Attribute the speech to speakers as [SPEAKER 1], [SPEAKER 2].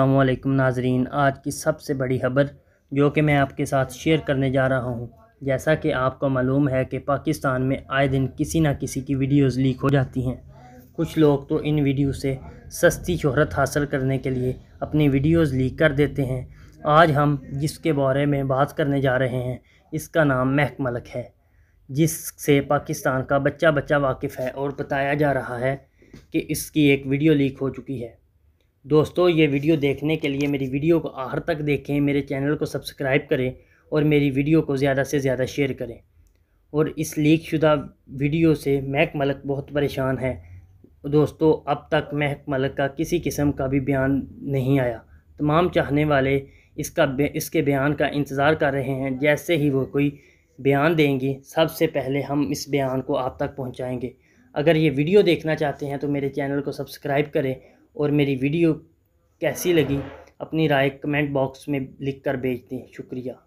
[SPEAKER 1] अल्लाम नाजरीन आज की सबसे बड़ी खबर जो कि मैं आपके साथ शेयर करने जा रहा हूँ जैसा कि आपको मालूम है कि पाकिस्तान में आए दिन किसी ना किसी की वीडियोस लीक हो जाती हैं कुछ लोग तो इन वीडियो से सस्ती शहरत हासिल करने के लिए अपनी वीडियोस लीक कर देते हैं आज हम जिसके बारे में बात करने जा रहे हैं इसका नाम महक मलक है जिससे पाकिस्तान का बच्चा बच्चा वाकिफ़ है और बताया जा रहा है कि इसकी एक वीडियो लीक हो चुकी है दोस्तों ये वीडियो देखने के लिए मेरी वीडियो को आखिर तक देखें मेरे चैनल को सब्सक्राइब करें और मेरी वीडियो को ज़्यादा से ज़्यादा शेयर करें और इस लीक शुदा वीडियो से महक मलक बहुत परेशान है दोस्तों अब तक महक मलक का किसी किस्म का भी बयान नहीं आया तमाम चाहने वाले इसका इसके बयान का इंतज़ार कर रहे हैं जैसे ही वो कोई बयान देंगी सबसे पहले हम इस बयान को आप तक पहुँचाएँगे अगर ये वीडियो देखना चाहते हैं तो मेरे चैनल को सब्सक्राइब करें और मेरी वीडियो कैसी लगी अपनी राय कमेंट बॉक्स में लिख कर भेज दें शुक्रिया